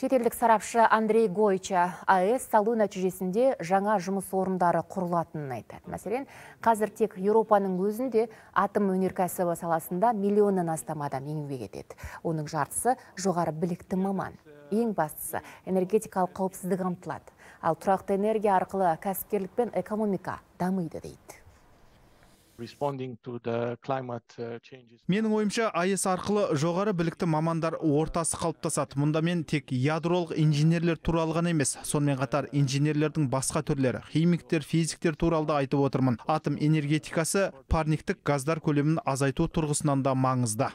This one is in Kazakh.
Шетелдік сарапшы Андрей Гойча АЭС салу нәтижесінде жаңа жұмыс орындары құрылатынын айтады. Мәселен, қазір тек Еуропаның өзінде атом өнеркәсібі саласында миллионнан астам адам еңбек етеді. Оның жартысы жоғары білікті маман. Ең бастысы энергетикалық қауіпсіздік қамтылады. Ал тұрақты энергия арқылы кәсіпкерлік пен экономика дамиды дейді. Uh, менің ойымша аэс арқылы жоғары білікті мамандар ортасы қалыптасады мұнда мен тек ядролық инженерлер туралы ғана емес сонымен қатар инженерлердің басқа түрлері химиктер физиктер туралы да айтып отырмын атом энергетикасы парниктік газдар көлемін азайту тұрғысынан да маңызды